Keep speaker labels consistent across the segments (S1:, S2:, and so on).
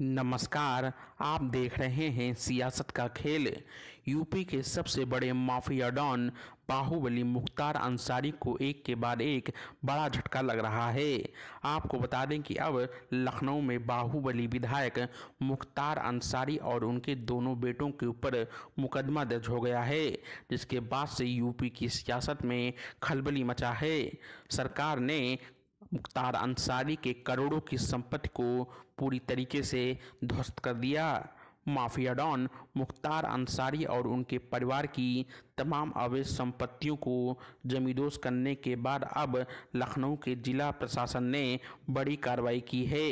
S1: नमस्कार आप देख रहे हैं सियासत का खेल यूपी के सबसे बड़े माफिया डॉन बाहुबली मुख्तार अंसारी को एक के बाद एक बड़ा झटका लग रहा है आपको बता दें कि अब लखनऊ में बाहुबली विधायक मुख्तार अंसारी और उनके दोनों बेटों के ऊपर मुकदमा दर्ज हो गया है जिसके बाद से यूपी की सियासत में खलबली मचा है सरकार ने मुख्तार अंसारी के करोड़ों की संपत्ति को पूरी तरीके से ध्वस्त कर दिया माफिया डॉन मुख्तार अंसारी और उनके परिवार की तमाम अवैध संपत्तियों को जमींदोज करने के बाद अब लखनऊ के जिला प्रशासन ने बड़ी कार्रवाई की है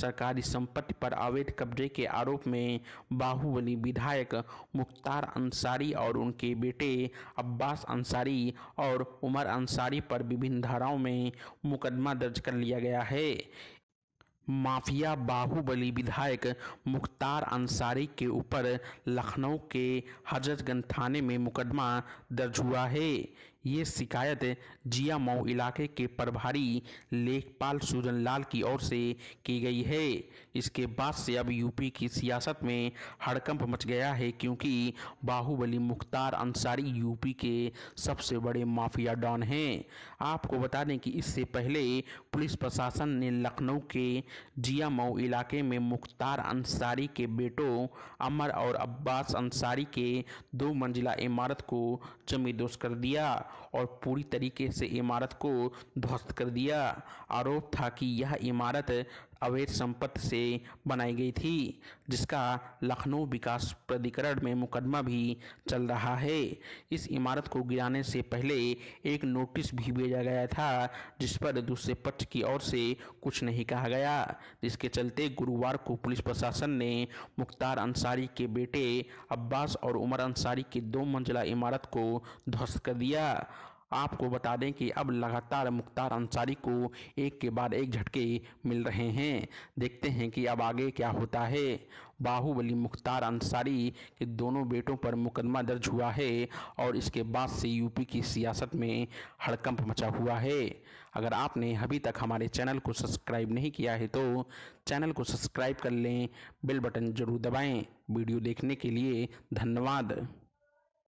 S1: सरकारी संपत्ति पर अवैध कब्जे के आरोप में बाहुबली विधायक मुख्तार अंसारी और उनके बेटे अब्बास अंसारी और उमर अंसारी पर विभिन्न धाराओं में मुकदमा दर्ज कर लिया गया है माफिया बाहुबली विधायक मुख्तार अंसारी के ऊपर लखनऊ के हजरतगंज थाने में मुकदमा दर्ज हुआ है ये शिकायत जिया मऊ इलाके के प्रभारी लेखपाल सुजन लाल की ओर से की गई है इसके बाद से अब यूपी की सियासत में हड़कंप मच गया है क्योंकि बाहुबली मुख्तार अंसारी यूपी के सबसे बड़े माफिया डॉन हैं आपको बता दें कि इससे पहले पुलिस प्रशासन ने लखनऊ के जिया मऊ इलाके में मुख्तार अंसारी के बेटों अमर और अब्बास अंसारी के दो मंजिला इमारत को जमीदोज कर दिया और पूरी तरीके से इमारत को ध्वस्त कर दिया आरोप था कि यह इमारत अवैध संपत्ति से बनाई गई थी जिसका लखनऊ विकास प्राधिकरण में मुकदमा भी चल रहा है इस इमारत को गिराने से पहले एक नोटिस भी भेजा गया था जिस पर दूसरे पक्ष की ओर से कुछ नहीं कहा गया जिसके चलते गुरुवार को पुलिस प्रशासन ने मुख्तार अंसारी के बेटे अब्बास और उमर अंसारी की दो मंजिला इमारत को ध्वस्त कर दिया आपको बता दें कि अब लगातार मुख्तार अंसारी को एक के बाद एक झटके मिल रहे हैं देखते हैं कि अब आगे क्या होता है बाहुबली मुख्तार अंसारी के दोनों बेटों पर मुकदमा दर्ज हुआ है और इसके बाद से यूपी की सियासत में हड़कंप मचा हुआ है अगर आपने अभी तक हमारे चैनल को सब्सक्राइब नहीं किया है तो चैनल को सब्सक्राइब कर लें बेल बटन जरूर दबाएं वीडियो देखने के लिए धन्यवाद